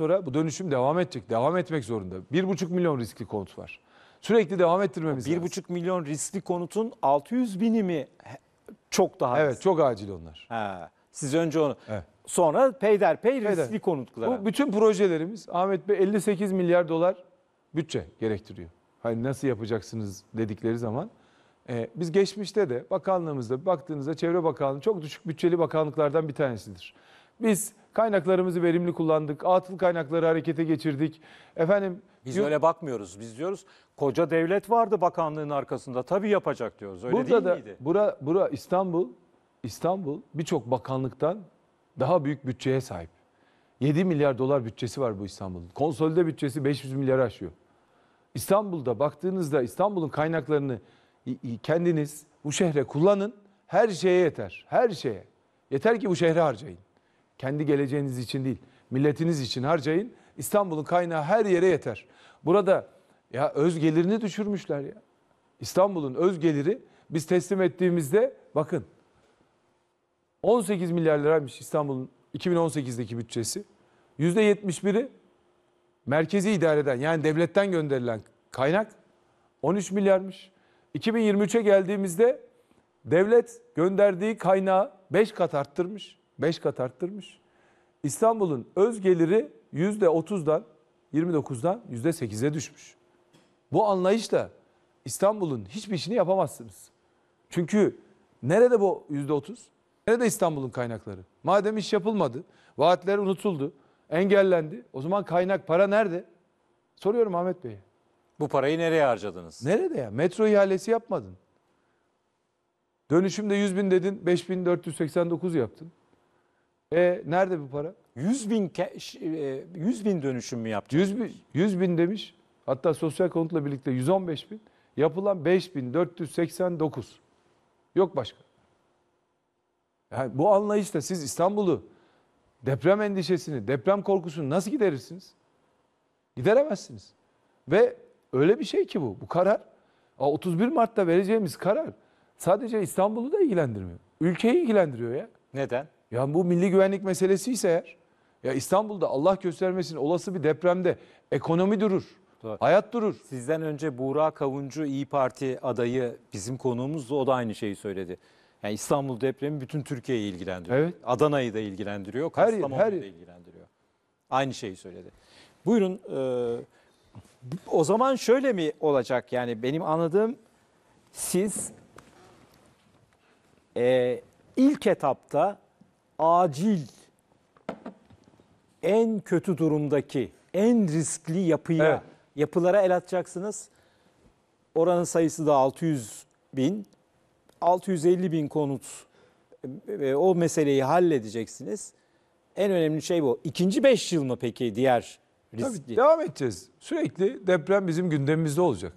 sonra bu dönüşüm devam edecek. Devam etmek zorunda. 1,5 milyon riskli konut var. Sürekli devam ettirmemiz lazım. 1,5 milyon riskli konutun 600 bini mi çok daha Evet riskli. çok acil onlar. Ha, siz önce onu. Evet. Sonra peyderpey Peyder. riskli konutlara. Bu bütün projelerimiz Ahmet Bey 58 milyar dolar bütçe gerektiriyor. Hani nasıl yapacaksınız dedikleri zaman. E, biz geçmişte de bakanlığımızda baktığınızda Çevre Bakanlığı çok düşük bütçeli bakanlıklardan bir tanesidir. Biz Kaynaklarımızı verimli kullandık. Atıl kaynakları harekete geçirdik. Efendim Biz diyor- öyle bakmıyoruz. Biz diyoruz koca devlet vardı bakanlığın arkasında tabii yapacak diyoruz. Öyle Burada değil da miydi? bura bura İstanbul İstanbul birçok bakanlıktan daha büyük bütçeye sahip. 7 milyar dolar bütçesi var bu İstanbul'un. Konsolide bütçesi 500 milyarı aşıyor. İstanbul'da baktığınızda İstanbul'un kaynaklarını kendiniz bu şehre kullanın. Her şeye yeter. Her şeye. Yeter ki bu şehre harcayın. Kendi geleceğiniz için değil, milletiniz için harcayın. İstanbul'un kaynağı her yere yeter. Burada ya öz gelirini düşürmüşler ya. İstanbul'un öz geliri biz teslim ettiğimizde bakın 18 milyar liraymış İstanbul'un 2018'deki bütçesi. %71'i merkezi idareden yani devletten gönderilen kaynak 13 milyarmış. 2023'e geldiğimizde devlet gönderdiği kaynağı 5 kat arttırmış. 5 kat arttırmış. İstanbul'un öz geliri %30'dan 29'dan %8'e düşmüş. Bu anlayışla İstanbul'un hiçbir işini yapamazsınız. Çünkü nerede bu %30? Nerede İstanbul'un kaynakları? Madem iş yapılmadı, vaatler unutuldu, engellendi. O zaman kaynak, para nerede? Soruyorum Ahmet Bey'e. Bu parayı nereye harcadınız? Nerede ya? Metro ihalesi yapmadın. Dönüşümde 100 bin dedin, 5489 yaptın. E nerede bu para? 100 bin, 100 e, bin dönüşüm mü yaptı? 100 bin, 100 bin demiş. Hatta sosyal konutla birlikte 115 bin. Yapılan 5489. Yok başka. Yani bu anlayışta siz İstanbul'u deprem endişesini, deprem korkusunu nasıl giderirsiniz? Gideremezsiniz. Ve öyle bir şey ki bu. Bu karar 31 Mart'ta vereceğimiz karar sadece İstanbul'u da ilgilendirmiyor. Ülkeyi ilgilendiriyor ya. Neden? Ya bu milli güvenlik meselesi ise eğer ya İstanbul'da Allah göstermesin olası bir depremde ekonomi durur. Doğru. Hayat durur. Sizden önce Buğra Kavuncu İyi Parti adayı bizim konuğumuzdu. O da aynı şeyi söyledi. Yani İstanbul depremi bütün Türkiye'yi ilgilendiriyor. Evet. Adana'yı da ilgilendiriyor. Kastamonu'yu da ilgilendiriyor. Aynı şeyi söyledi. Buyurun. E, o zaman şöyle mi olacak? Yani benim anladığım siz e, ilk etapta acil, en kötü durumdaki, en riskli yapıya, evet. yapılara el atacaksınız. Oranın sayısı da 600 bin. 650 bin konut ve e, o meseleyi halledeceksiniz. En önemli şey bu. İkinci beş yıl mı peki diğer riskli? Tabii devam edeceğiz. Sürekli deprem bizim gündemimizde olacak.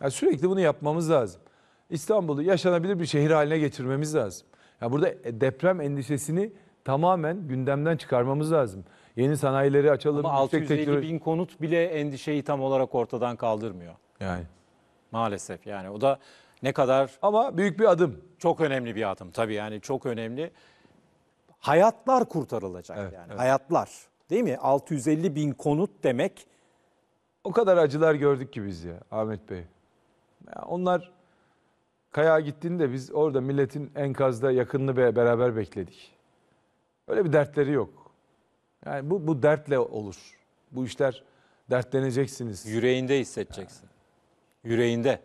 Yani sürekli bunu yapmamız lazım. İstanbul'u yaşanabilir bir şehir haline getirmemiz lazım. Yani burada e, deprem endişesini tamamen gündemden çıkarmamız lazım. Yeni sanayileri açalım. Ama 650 teknoloji- bin konut bile endişeyi tam olarak ortadan kaldırmıyor. Yani. Maalesef yani o da ne kadar Ama büyük bir adım. çok önemli bir adım tabii yani çok önemli. Hayatlar kurtarılacak Evet, yani hayatlar değil mi? 650 bin konut demek O kadar acılar gördük ki biz ya Ahmet Bey. Ya onlar Kaya gittiğinde biz orada milletin enkazda yakınını be- beraber bekledik. Öyle bir dertleri yok. Yani bu, bu dertle olur. Bu işler dertleneceksiniz. Yüreğinde hissedeceksin. Yüreğinde.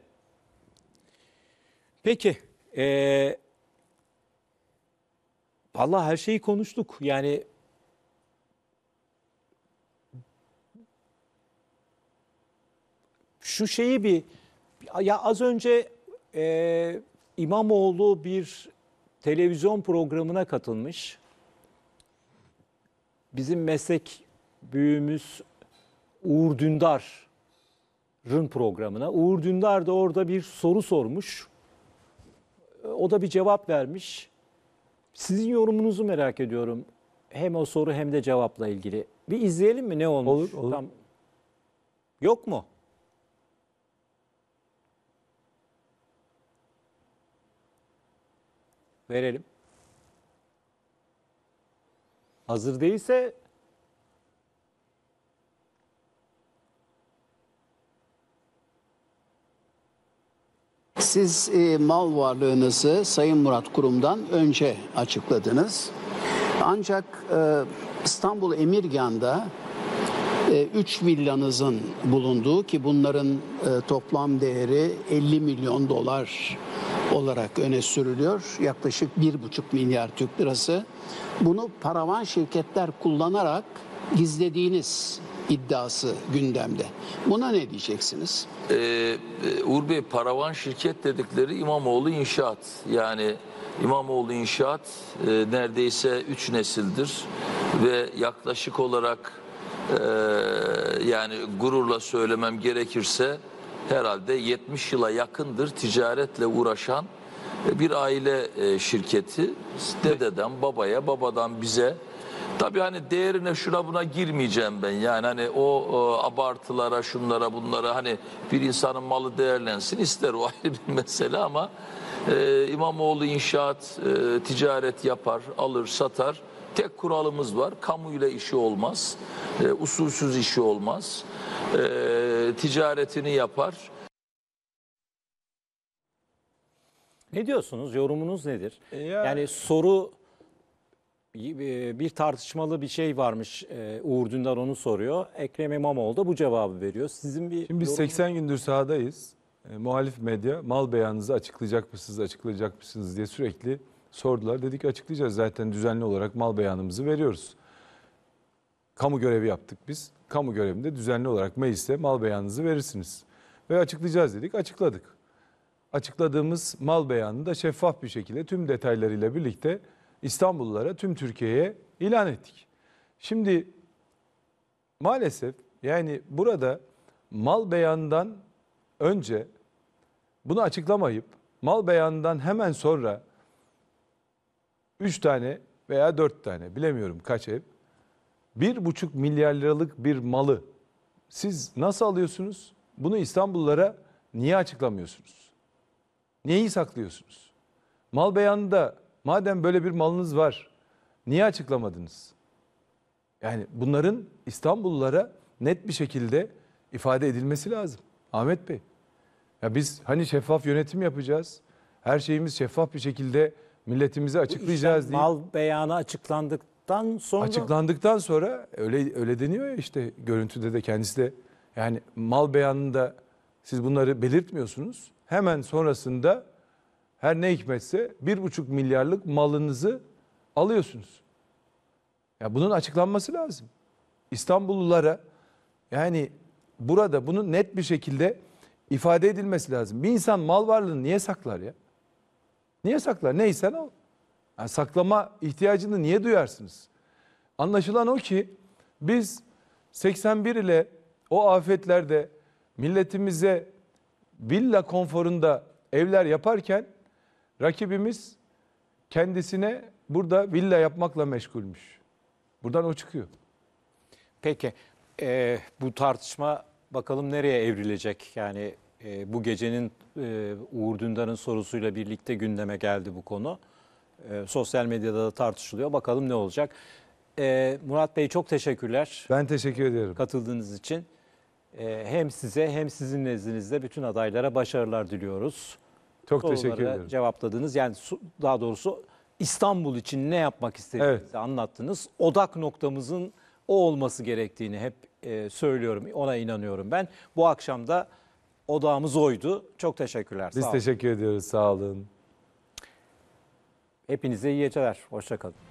Peki. Ee, Valla her şeyi konuştuk. Yani şu şeyi bir ya az önce e, İmamoğlu bir televizyon programına katılmış bizim meslek büyüğümüz Uğur Dündar'ın programına. Uğur Dündar da orada bir soru sormuş. O da bir cevap vermiş. Sizin yorumunuzu merak ediyorum. Hem o soru hem de cevapla ilgili. Bir izleyelim mi ne olmuş? Olur, olur. Tam... Yok mu? Verelim. Hazır değilse Siz e, mal varlığınızı Sayın Murat Kurum'dan önce açıkladınız. Ancak e, İstanbul Emirgan'da e, 3 villanızın bulunduğu ki bunların e, toplam değeri 50 milyon dolar olarak öne sürülüyor. Yaklaşık 1,5 milyar Türk lirası. Bunu paravan şirketler kullanarak gizlediğiniz iddiası gündemde. Buna ne diyeceksiniz? Ee, e, Uğur Bey paravan şirket dedikleri İmamoğlu İnşaat. Yani İmamoğlu İnşaat e, neredeyse 3 nesildir ve yaklaşık olarak e, yani gururla söylemem gerekirse herhalde 70 yıla yakındır ticaretle uğraşan e, bir aile e, şirketi dededen babaya babadan bize tabi hani değerine şuna buna girmeyeceğim ben yani hani o, abartılara şunlara bunlara hani bir insanın malı değerlensin ister o ayrı bir mesele ama e, İmamoğlu inşaat ticaret yapar alır satar Tek kuralımız var. Kamuyla işi olmaz. usulsüz işi olmaz. E, ticaretini yapar. Ne diyorsunuz? Yorumunuz nedir? E, ya. Yani soru e, bir tartışmalı bir şey varmış. E, Uğur Dündar onu soruyor. Ekrem İmamoğlu da bu cevabı veriyor. Sizin bir Şimdi biz yorumun... 80 gündür sahadayız. E, muhalif medya mal beyanınızı açıklayacak mısınız, açıklayacak mısınız diye sürekli sordular. Dedik açıklayacağız zaten düzenli olarak mal beyanımızı veriyoruz. Kamu görevi yaptık biz. Kamu görevinde düzenli olarak meclise mal beyanınızı verirsiniz. Ve açıklayacağız dedik. Açıkladık. Açıkladığımız mal beyanını da şeffaf bir şekilde tüm detaylarıyla birlikte İstanbullulara, tüm Türkiye'ye ilan ettik. Şimdi maalesef yani burada mal beyanından önce bunu açıklamayıp mal beyanından hemen sonra 3 tane veya 4 tane bilemiyorum kaç ev bir buçuk milyar liralık bir malı siz nasıl alıyorsunuz? Bunu İstanbullulara niye açıklamıyorsunuz? Neyi saklıyorsunuz? Mal beyanında madem böyle bir malınız var niye açıklamadınız? Yani bunların İstanbullulara net bir şekilde ifade edilmesi lazım. Ahmet Bey. Ya biz hani şeffaf yönetim yapacağız. Her şeyimiz şeffaf bir şekilde milletimize açıklayacağız diye. Mal beyanı açıklandık açıklandıktan sonra açıklandıktan sonra öyle öyle deniyor ya işte görüntüde de kendisi de yani mal beyanında siz bunları belirtmiyorsunuz. Hemen sonrasında her ne hikmetse bir buçuk milyarlık malınızı alıyorsunuz. Ya bunun açıklanması lazım. İstanbullulara yani burada bunun net bir şekilde ifade edilmesi lazım. Bir insan mal varlığını niye saklar ya? Niye saklar? Neysen o. Yani saklama ihtiyacını niye duyarsınız? Anlaşılan o ki biz 81 ile o afetlerde milletimize villa konforunda evler yaparken rakibimiz kendisine burada villa yapmakla meşgulmüş. Buradan o çıkıyor. Peki e, bu tartışma bakalım nereye evrilecek? Yani e, bu gecenin e, Uğur Dündar'ın sorusuyla birlikte gündeme geldi bu konu. E, sosyal medyada da tartışılıyor. Bakalım ne olacak. E, Murat Bey çok teşekkürler. Ben teşekkür ediyorum. Katıldığınız için. E, hem size hem sizin nezdinizde bütün adaylara başarılar diliyoruz. Çok Sorulara teşekkür ediyorum. cevapladınız. Yani daha doğrusu İstanbul için ne yapmak istediğinizi evet. anlattınız. Odak noktamızın o olması gerektiğini hep e, söylüyorum. Ona inanıyorum ben. Bu akşam da odağımız oydu. Çok teşekkürler. Biz teşekkür ediyoruz. Sağ olun. Hepinize iyi geceler. Hoşçakalın.